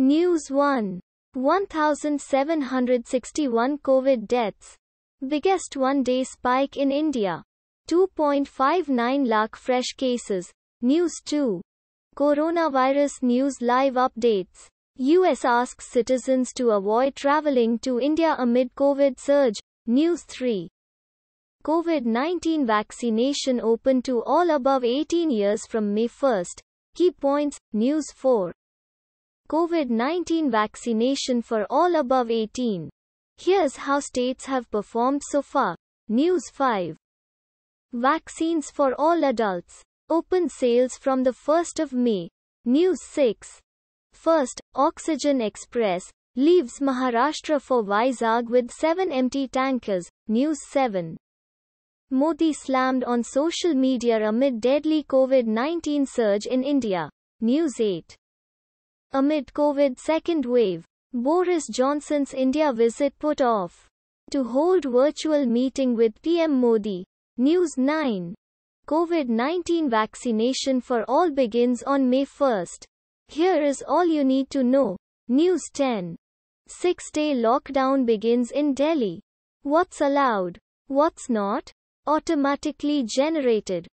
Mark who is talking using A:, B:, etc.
A: News 1. 1761 COVID deaths. Biggest one day spike in India. 2.59 lakh fresh cases. News 2. Coronavirus News Live Updates. US asks citizens to avoid traveling to India amid COVID surge. News 3. COVID 19 vaccination open to all above 18 years from May 1st. Key points News 4. COVID-19 vaccination for all above 18. Here's how states have performed so far. News 5. Vaccines for all adults. Open sales from the 1st of May. News 6. First, Oxygen Express leaves Maharashtra for Vizag with 7 empty tankers. News 7. Modi slammed on social media amid deadly COVID-19 surge in India. News 8. Amid COVID second wave, Boris Johnson's India visit put off. To hold virtual meeting with PM Modi. News 9. COVID-19 vaccination for all begins on May 1st. Here is all you need to know. News 10. Six-day lockdown begins in Delhi. What's allowed? What's not? Automatically generated.